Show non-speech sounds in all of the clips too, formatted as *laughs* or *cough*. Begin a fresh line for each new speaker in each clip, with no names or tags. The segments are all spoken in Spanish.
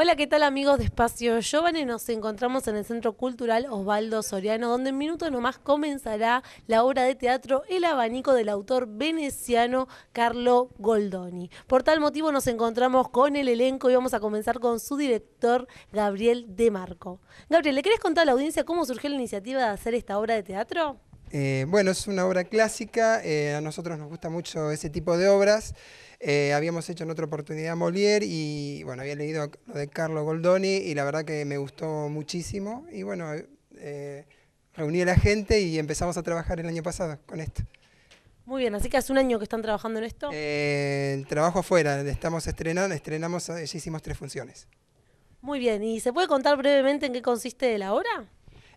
Hola, ¿qué tal amigos de Espacio Giovanni? Nos encontramos en el Centro Cultural Osvaldo Soriano, donde en minutos nomás comenzará la obra de teatro El abanico del autor veneciano Carlo Goldoni. Por tal motivo nos encontramos con el elenco y vamos a comenzar con su director Gabriel De Marco. Gabriel, ¿le querés contar a la audiencia cómo surgió la iniciativa de hacer esta obra de teatro?
Eh, bueno, es una obra clásica, eh, a nosotros nos gusta mucho ese tipo de obras. Eh, habíamos hecho en otra oportunidad Molière y bueno, había leído lo de Carlo Goldoni y la verdad que me gustó muchísimo. Y bueno, reuní a la gente y empezamos a trabajar el año pasado con esto. Muy
bien, así que hace un año que están trabajando en esto.
el trabajo afuera, estamos estrenando, estrenamos, ya hicimos tres funciones.
Muy bien, ¿y se puede contar brevemente en qué consiste la obra?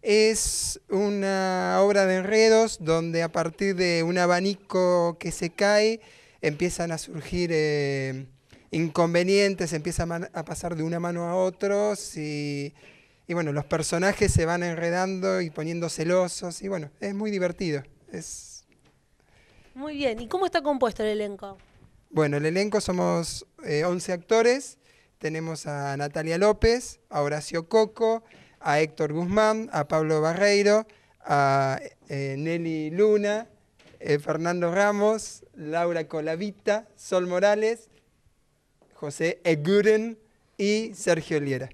Es una obra de enredos donde a partir de un abanico que se cae empiezan a surgir eh, inconvenientes, empiezan a, pasar de una mano a otra. y, bueno, los personajes se van enredando y poniendo celosos y bueno, es muy divertido.
Muy bien, ¿y cómo está compuesto el elenco?
Bueno, el elenco somos 11 eh, actores, tenemos a Natalia López, a Horacio Coco, a Héctor Guzmán, a Pablo Barreiro, a eh, Nelly Luna, eh, Fernando Ramos, Laura Colavita, Sol Morales, José Eguren y Sergio Liera.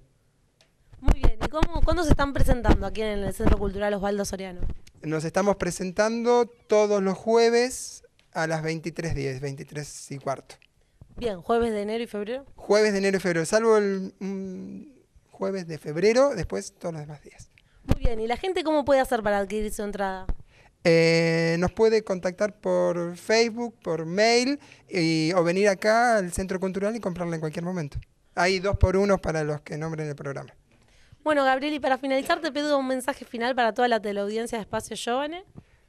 Muy bien, ¿y cuándo se están presentando aquí en el Centro Cultural Osvaldo Soriano?
Nos estamos presentando todos los jueves a las 23.10, 23 y cuarto.
Bien, jueves de enero y febrero. Jueves
de enero y febrero, salvo el jueves de febrero, después todos los demás días.
Muy bien, ¿y la gente cómo puede hacer para adquirir su entrada?
Eh, nos puede contactar por Facebook, por mail y, o venir acá al Centro Cultural y comprarla en cualquier momento. Hay dos por uno para los que nombren el programa.
Bueno, Gabriel, y para finalizar te pido un mensaje final para toda la teleaudiencia de Espacio Jóvenes.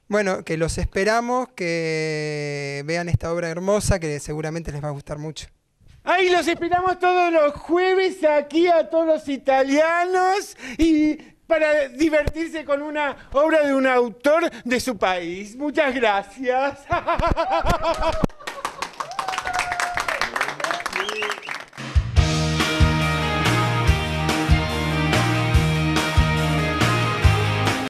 Bueno, que los esperamos, que vean esta obra hermosa que seguramente les va a gustar mucho.
Ay, los esperamos todos
los jueves aquí a todos los italianos y para divertirse con una obra de un autor de su país. Muchas gracias. *laughs*